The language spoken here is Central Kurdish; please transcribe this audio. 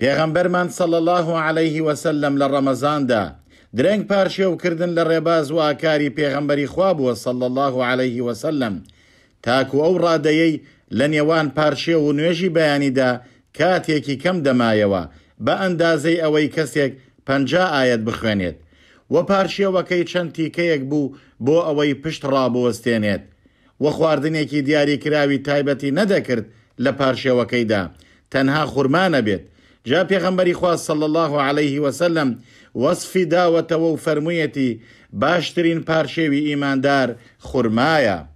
پێغەمبەرمان سەڵ الله و عليهەیهی وەسلم لە ڕەمەزاندا درەنگ پارشێوکردن لە ڕێباز و ئاکاری پێغەمبەری خوا بووە سەڵ الله و عليهەیهی وەسلم تاکو ئەو ڕادەیەی لە نێوان پارشێ و نوێژی بەیانیدا کاتێکی کەم دەمایەوە بە ئەندازەی ئەوەی کەسێک پ ئاەت بخوێنێت وە پارشێوەکەی چەند تیکەیەک بوو بۆ ئەوەی پشت ڕابوەستێنێت وە خواردنێکی دیاریکراوی تایبەتی نەدەکرد لە پارشێوەکەیدا تەنها خورمانە بێت جا پێغەمبەری خوا صلى الله عليه وسلم وصف داوەتەوە و باشترين باشترین پارشێوی دار خورمایە.